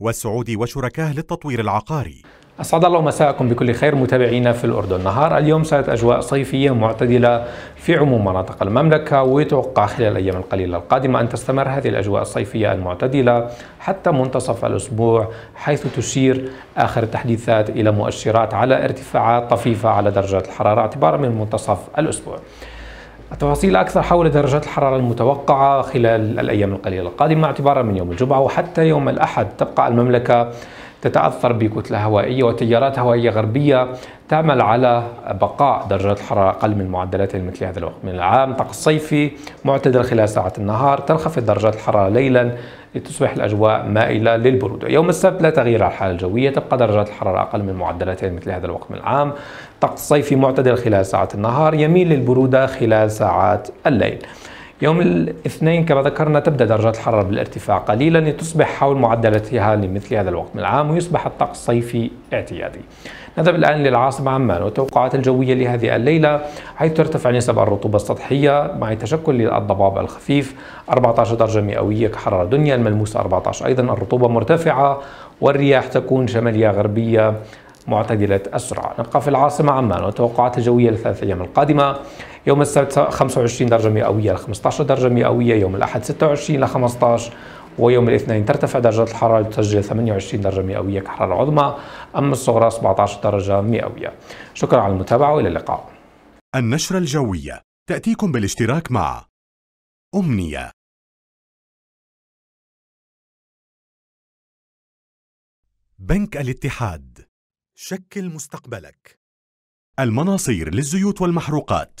والسعودي وشركاه للتطوير العقاري أسعد الله مساءكم بكل خير متابعينا في الأردن نهار اليوم سيرت أجواء صيفية معتدلة في عموم مناطق المملكة ويتوقع خلال الأيام القليلة القادمة أن تستمر هذه الأجواء الصيفية المعتدلة حتى منتصف الأسبوع حيث تشير آخر التحديثات إلى مؤشرات على ارتفاعات طفيفة على درجات الحرارة اعتبارا من منتصف الأسبوع التفاصيل أكثر حول درجات الحرارة المتوقعة خلال الأيام القليلة القادمة اعتبارا من يوم الجمعة وحتى يوم الأحد تبقى المملكة تتأثر بكتلة هوائية وتيارات هوائية غربية تعمل على بقاء درجات الحرارة أقل من معدلات مثل هذا الوقت من العام طقس صيفي معتدل خلال ساعات النهار تنخفض درجات الحرارة ليلا لتصبح الأجواء مائلة للبرودة يوم السبت لا تغيير على الحالة الجوية تبقى درجات الحرارة أقل من معدلات مثل هذا الوقت من العام طقس صيفي معتدل خلال ساعات النهار يميل للبرودة خلال ساعات الليل يوم الاثنين كما ذكرنا تبدأ درجات الحرارة بالارتفاع قليلا لتصبح حول معدلاتها لمثل هذا الوقت من العام ويصبح الطقس صيفي اعتيادي نذهب الآن للعاصمة عمان والتوقعات الجوية لهذه الليلة حيث ترتفع نسب الرطوبة السطحية مع تشكل للضباب الخفيف 14 درجة مئوية كحرارة دنيا الملموسه 14 أيضا الرطوبة مرتفعة والرياح تكون شمالية غربية معتدلة السرعة نبقى في العاصمة عمان والتوقعات الجوية للثلاث أيام القادمة يوم السبت 25 درجة مئوية ل 15 درجة مئوية يوم الأحد 26 ل 15 ويوم الاثنين ترتفع درجات الحرارة لتسجل 28 درجة مئوية كحرارة عظمى أما الصغرى 17 درجة مئوية شكرا على المتابعة وإلى اللقاء النشرة الجوية تأتيكم بالاشتراك مع أمنية بنك الاتحاد شكل مستقبلك المناصير للزيوت والمحروقات